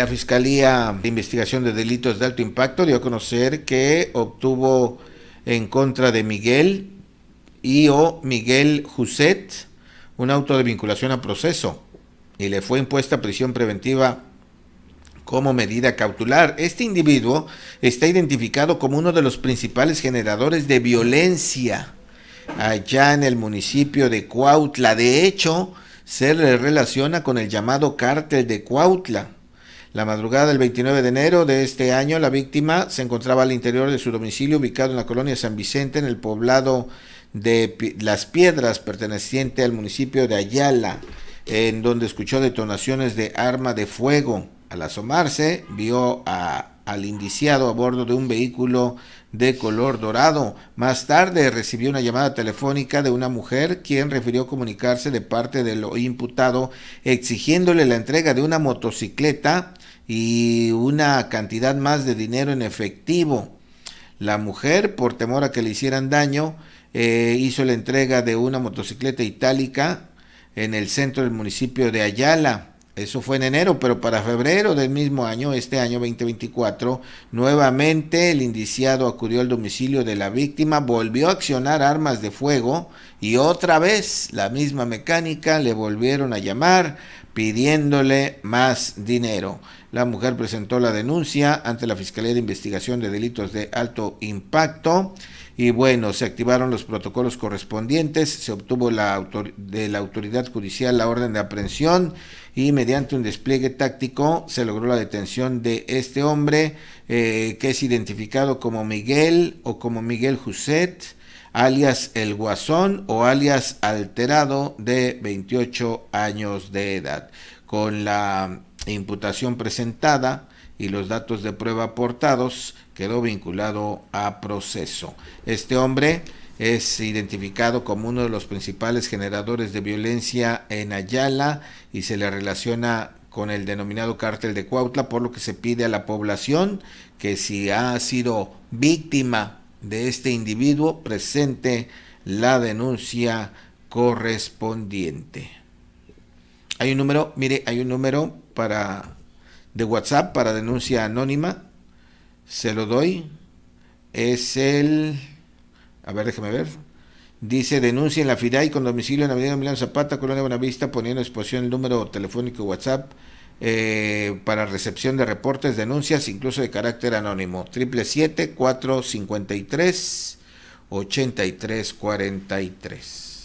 La Fiscalía de Investigación de Delitos de Alto Impacto dio a conocer que obtuvo en contra de Miguel y o Miguel Juset un auto de vinculación a proceso y le fue impuesta prisión preventiva como medida cautelar. Este individuo está identificado como uno de los principales generadores de violencia allá en el municipio de Cuautla. De hecho, se le relaciona con el llamado cártel de Cuautla la madrugada del 29 de enero de este año, la víctima se encontraba al interior de su domicilio ubicado en la colonia San Vicente, en el poblado de Las Piedras, perteneciente al municipio de Ayala, en donde escuchó detonaciones de arma de fuego. Al asomarse, vio al indiciado a bordo de un vehículo de color dorado. Más tarde recibió una llamada telefónica de una mujer quien refirió comunicarse de parte del imputado exigiéndole la entrega de una motocicleta y una cantidad más de dinero en efectivo. La mujer, por temor a que le hicieran daño, eh, hizo la entrega de una motocicleta itálica en el centro del municipio de Ayala. Eso fue en enero, pero para febrero del mismo año, este año 2024, nuevamente el indiciado acudió al domicilio de la víctima, volvió a accionar armas de fuego y otra vez la misma mecánica le volvieron a llamar pidiéndole más dinero. La mujer presentó la denuncia ante la Fiscalía de Investigación de Delitos de Alto Impacto y bueno, se activaron los protocolos correspondientes, se obtuvo la de la autoridad judicial la orden de aprehensión y mediante un despliegue táctico se logró la detención de este hombre eh, que es identificado como Miguel o como Miguel Juset alias El Guasón o alias Alterado de 28 años de edad. Con la imputación presentada y los datos de prueba aportados, quedó vinculado a proceso. Este hombre es identificado como uno de los principales generadores de violencia en Ayala y se le relaciona con el denominado cártel de Cuautla, por lo que se pide a la población que si ha sido víctima de este individuo, presente la denuncia correspondiente. Hay un número, mire, hay un número para de WhatsApp para denuncia anónima. Se lo doy. Es el a ver, déjeme ver. Dice denuncia en la FIDAI con domicilio en la Avenida Milán Zapata, Colonia Buenavista, poniendo en exposición el número telefónico WhatsApp eh, para recepción de reportes, denuncias, incluso de carácter anónimo. Triple 777-453-8343.